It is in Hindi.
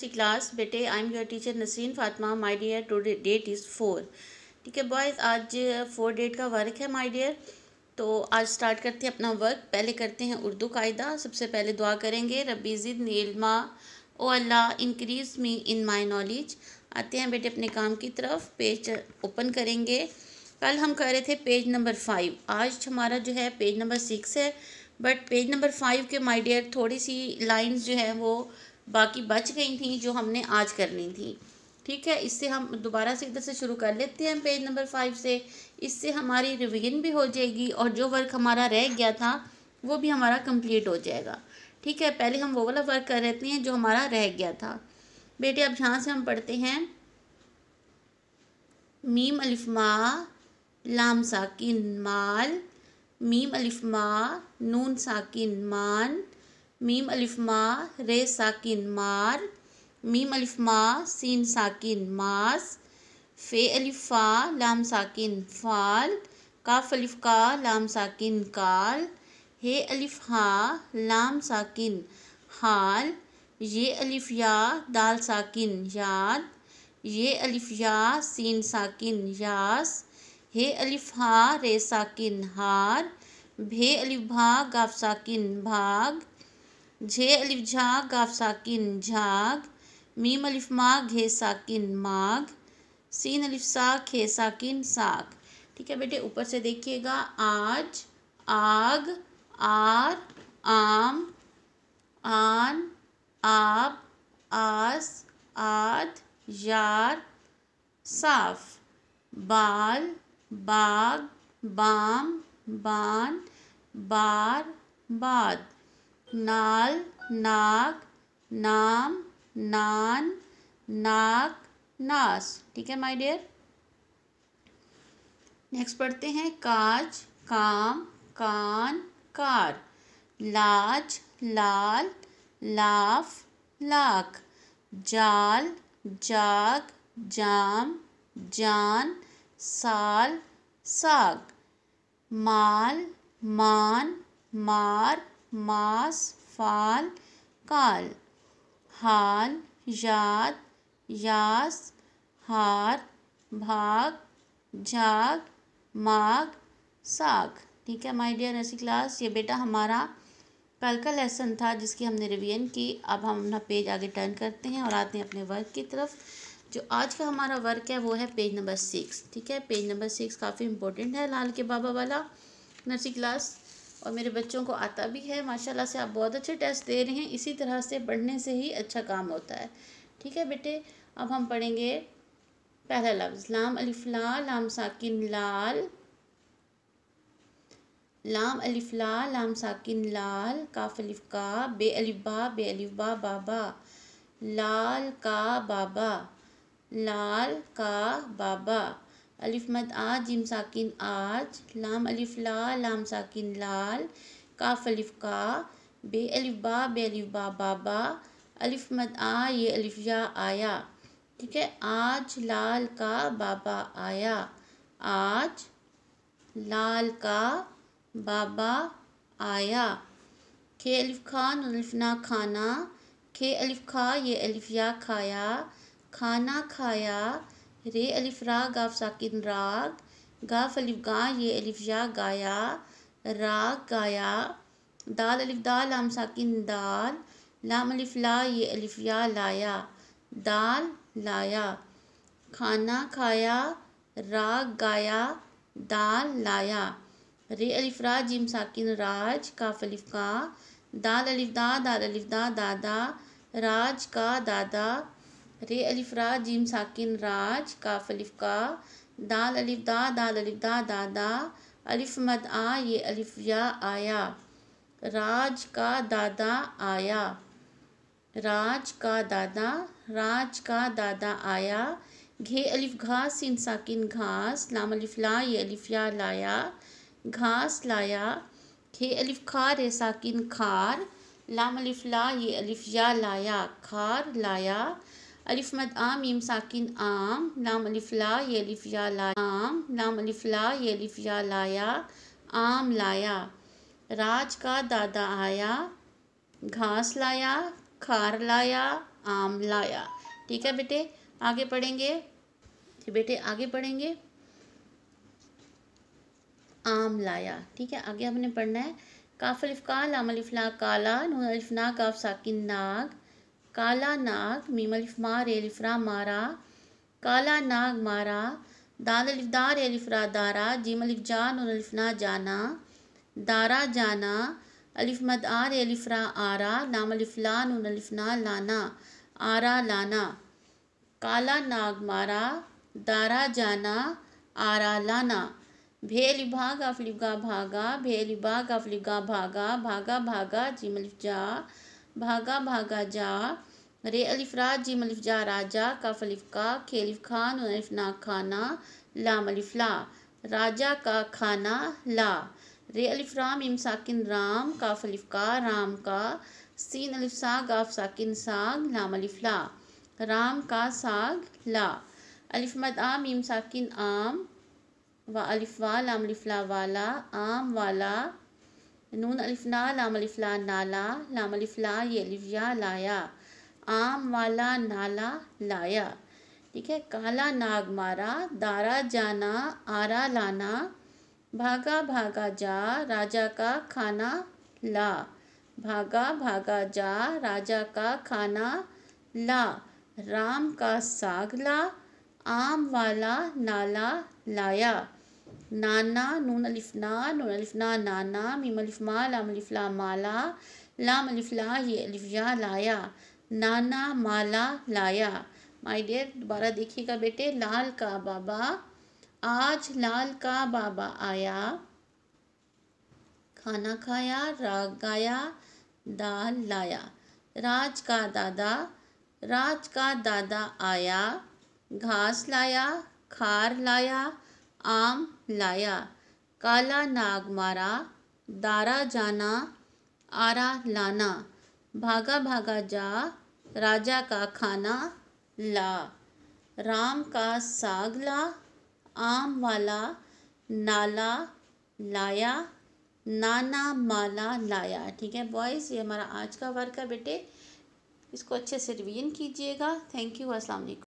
सी क्लास बेटे I am your teacher Nasreen Fatma my dear today date is four ठीक है बॉयज़ आज फोर uh, डेट का वर्क है माय डियर तो आज स्टार्ट करते हैं अपना वर्क पहले करते हैं उर्दू कायदा सबसे पहले दुआ करेंगे रबी ज़िद नीलमा ओ अल्लाह increase me in my knowledge आते हैं बेटे अपने काम की तरफ पेज ओपन करेंगे कल हम कर रहे थे पेज नंबर फाइव आज हमारा जो है पेज नंबर सिक्स है बट पेज नंबर फाइव के माय डियर थोड़ी सी लाइंस जो है वो बाकी बच गई थी जो हमने आज करनी थी ठीक है इससे हम दोबारा से इधर से शुरू कर लेते हैं पेज नंबर फाइव से इससे हमारी रिविजन भी हो जाएगी और जो वर्क हमारा रह गया था वो भी हमारा कंप्लीट हो जाएगा ठीक है पहले हम वो वाला वर्क कर लेते हैं जो हमारा रह गया था बेटे अब यहाँ से हम पढ़ते हैं मीम अलिफमा लाम साकिन माल मीम अलिफमा नून साकिन मान मीम अलिफ मा रे साकिन मार मीम अलिफ मा सीन साकिन मास फ़े अलिफ़ा लाम साकिन फ़ाल काफ अलिफ का लाम साकिन काल हे अलिफ हा लाम साकिन हाल ये अलिफ या दाल साकिन याद ये अलिफ या सीन साकिन यास हे अलिफ हा रे साकिन हार भे अलिफ भा गाफ साकिन भाग झे अलिफ झा गाफ साकिन झाग मीम अलिफ माघ घे साकिन माघ सीन अलिफ सा खे साकिन साग ठीक है बेटे ऊपर से देखिएगा आज आग आर आम आन आप आस आद यार साफ बाल बाग बाम बान बार बाद नाल नाक नाम नान नाक नास ठीक है माय डियर नेक्स्ट पढ़ते हैं काज काम कान कार लाज लाल लाफ लाख जाल जाग जाम जान साल साग माल मान मार मास फाल काल हाल याद यास हार भाग झाग माग साग ठीक है माय डियर ऐसी क्लास ये बेटा हमारा कल का लेसन था जिसकी हमने रिवीजन की अब हम अपना पेज आगे टर्न करते हैं और आते हैं अपने वर्क की तरफ जो आज का हमारा वर्क है वो है पेज नंबर सिक्स ठीक है पेज नंबर सिक्स काफ़ी इंपॉर्टेंट है लाल के बाबा वाला नर्सिंग क्लास और मेरे बच्चों को आता भी है माशाल्लाह से आप बहुत अच्छे टेस्ट दे रहे हैं इसी तरह से पढ़ने से ही अच्छा काम होता है ठीक है बेटे अब हम पढ़ेंगे पहला लफ्ज़ लाम अलिफ़ला लाम साकिन लाल लाम अलिफ़ला लाम साकिन लाल काफ अलिफ का बे अलिबा बे अलिबा बाबा लाल का बाबा लाल का बाबा अलिफ मद आ जिम साकिन आज लाम अलिफ ला लाम साकिन लाल काफ अलिफ का बे अलिफ बा बे अलिफ बा बाबा अलिफ मद आ ये अलिफ या आया ठीक है आज लाल का बाबा आया आज लाल का बाबा आया खे अलिफ खान अलिफ ना खाना खे अलिफ खा ये अलिफ या खाया खाना खाया रे अलिफ रा गाफ साकिन राग गाफ अलिफ गा ये अलिफ या गाया राग गाया दाल अलिफ दाल लाम साकिन दाल लाम अलिफ ला ये अलिफ या लाया दाल लाया खाना खाया राग गाया दाल लाया रे अलिफ रा जिम साकिन राज काफ अलिफ का दाल अलिफ दा दाल अलिफ दा दादा राज का दादा रे अलिफ रा जीम साकिन राज काफ अलिफ का दाल अलिफ दा दाल अलिफ दा दा दा अलिफ मद आ ये अलिफ या आया राज का दादा आया राज का दादा राज का दादा आया घे अलिफ घास सिन साकिन घास लाम अलिफ ला ये अलिफ या लाया घास लाया खे अलिफ खा रे साकिन खार लाम अलिफ ला ये अलिफ या लाया खार लाया अलिफ मद आम इम साकिन आम लाम अलिफ ला ये अलिफ या ला आम लाम अलिफ ला ये अलिफ या लाया आम लाया राज का दादा आया घास लाया खार लाया आम लाया ठीक है बेटे आगे पढ़ेंगे बेटे आगे पढ़ेंगे आम लाया ठीक है आगे हमने पढ़ना है काफ अलिफ का लाम अलिफ ला काला नून अलिफ ना काफ साकिन नाग काला नाग मीम अलिफ मार एलिफ्रा मारा काला नाग मारा दाल अलिफ दार एलिफ्रा दारा जीम अलिफ जान और अलिफना जाना दारा जाना अलिफ मद आर एलिफ्रा आरा लाम अलिफ लान और अलिफना लाना आरा लाना काला नाग मारा दारा जाना आरा लाना भेल भाग अफलिगा भागा भेल भाग अफलिगा भागा भागा भागा जिमलिफ जा भागा भागा जा रे अलिफराज जी जिम जा राजा का अलिफ का खेलिफ खान अलिफ ना खाना ला मलिफ ला राजा का खाना ला रे अलिफ राम इम साकिन राम काफ अलिफ का राम का सीन अलिफ साग आफ साकिन साग ला मलिफ ला राम का साग ला अलिफ मद आम इम साकिन आम व अलिफ वा लाम लिफ ला वाला आम वाला नून अलिफना लाम अलिफला नाला लाम अलिफला ये अलिफ़िया लाया आम वाला नाला लाया ठीक है काला नाग मारा दारा जाना आरा लाना भागा भागा जा राजा का खाना ला भागा भागा जा राजा का खाना ला राम का साग ला आम वाला नाला लाया नाना नून अलिफना नून अलिफना नाना मीम अलिफ लाम अलिफ माला लाम अलिफ ला ये लाया नाना माला लाया माय डियर दोबारा देखिएगा बेटे लाल का बाबा आज लाल का बाबा आया खाना खाया राग गाया दाल लाया राज का दादा राज का दादा आया घास लाया खार लाया आम लाया काला नाग मारा दारा जाना आरा लाना भागा भागा जा राजा का खाना ला राम का साग ला आम वाला नाला लाया नाना माला लाया ठीक है बॉयज़ ये हमारा आज का वर्क है बेटे इसको अच्छे से रिवीजन कीजिएगा थैंक यू अस्सलाम वालेकुम